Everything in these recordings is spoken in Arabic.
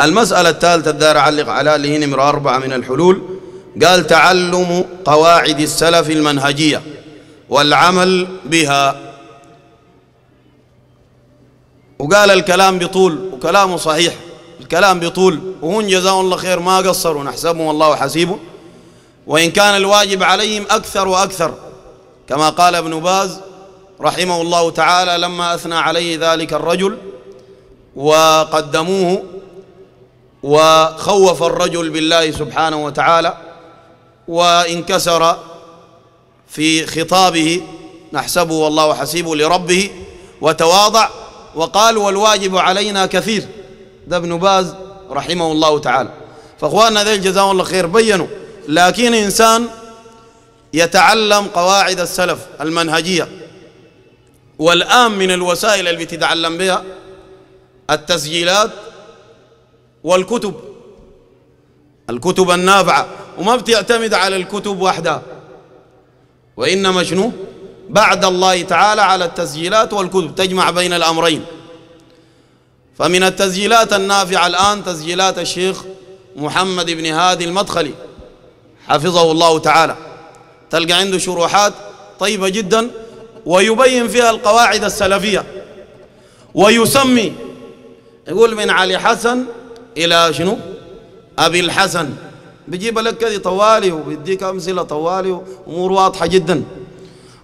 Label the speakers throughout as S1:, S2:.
S1: المسألة الثالثة الدار علق على اللي هي نمرة أربعة من الحلول قال تعلم قواعد السلف المنهجية والعمل بها وقال الكلام بطول وكلامه صحيح الكلام بطول وهن جزاهم الله خير ما قصروا نحسبهم الله حسيبهم وإن كان الواجب عليهم أكثر وأكثر كما قال ابن باز رحمه الله تعالى لما أثنى عليه ذلك الرجل وقدموه وخوف الرجل بالله سبحانه وتعالى وانكسر في خطابه نحسبه والله حسيبه لربه وتواضع وقال والواجب علينا كثير ده ابن باز رحمه الله تعالى فاخواننا ذي جزاهم الله خير بينوا لكن انسان يتعلم قواعد السلف المنهجيه والان من الوسائل اللي تتعلم بها التسجيلات والكتب الكتب النافعة وما بتعتمد على الكتب وحدها وإنما شنو بعد الله تعالى على التسجيلات والكتب تجمع بين الأمرين فمن التسجيلات النافعة الآن تسجيلات الشيخ محمد بن هادي المدخلي حفظه الله تعالى تلقى عنده شروحات طيبة جدا ويبين فيها القواعد السلفية ويسمي يقول من علي حسن إلى شنو أبي الحسن بيجيب لك كذي طوالي وبيديك أمثلة طوالي وامور واضحة جدا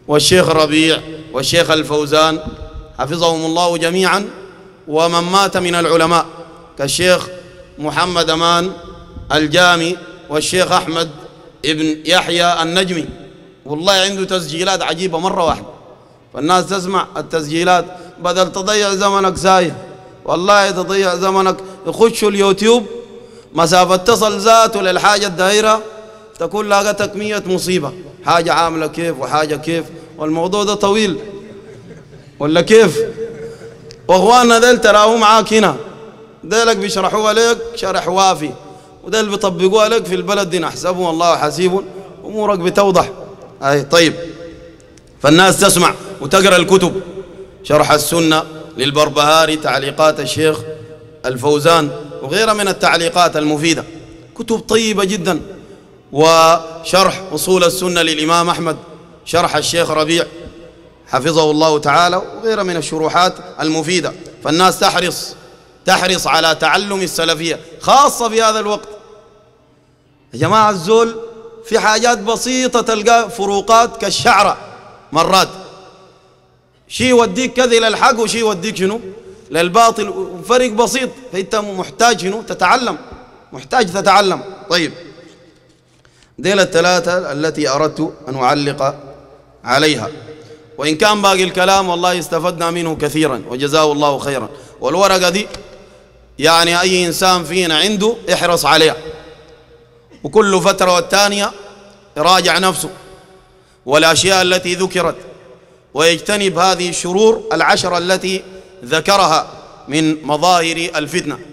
S1: والشيخ ربيع والشيخ الفوزان حفظهم الله جميعا ومن مات من العلماء كالشيخ محمد أمان الجامي والشيخ أحمد ابن يحيى النجمي والله عنده تسجيلات عجيبة مرة واحدة فالناس تسمع التسجيلات بدل تضيع زمنك زايد والله تضيع زمنك يخشوا اليوتيوب مسافة تصل ذاته للحاجة الدائرة تكون لاقتك مية مصيبة حاجة عاملة كيف وحاجة كيف والموضوع ده طويل ولا كيف واخواننا ديل تراهو معاك هنا ديلك بيشرحوها لك شرح وافي وديل بيطبقوها لك في البلد دي نحسبهم والله حسيب امورك بتوضح اي طيب فالناس تسمع وتقرا الكتب شرح السنه للبربهاري تعليقات الشيخ الفوزان وغيرها من التعليقات المفيدة كتب طيبة جدا وشرح أصول السنة للإمام أحمد شرح الشيخ ربيع حفظه الله تعالى وغيرها من الشروحات المفيدة فالناس تحرص تحرص على تعلم السلفية خاصة في هذا الوقت يا جماعة الزول في حاجات بسيطة تلقى فروقات كالشعرة مرات شي يوديك كذا إلى الحق وشي يوديك شنو للباطل فرق بسيط فانت محتاج هنا تتعلم محتاج تتعلم طيب ديل الثلاثة التي أردت أن أعلق عليها وإن كان باقي الكلام والله استفدنا منه كثيرا وجزاه الله خيرا والورقة دي يعني أي إنسان فينا عنده احرص عليها وكل فترة والثانيه يراجع نفسه والأشياء التي ذكرت ويجتنب هذه الشرور العشرة التي ذكرها من مظاهر الفتنه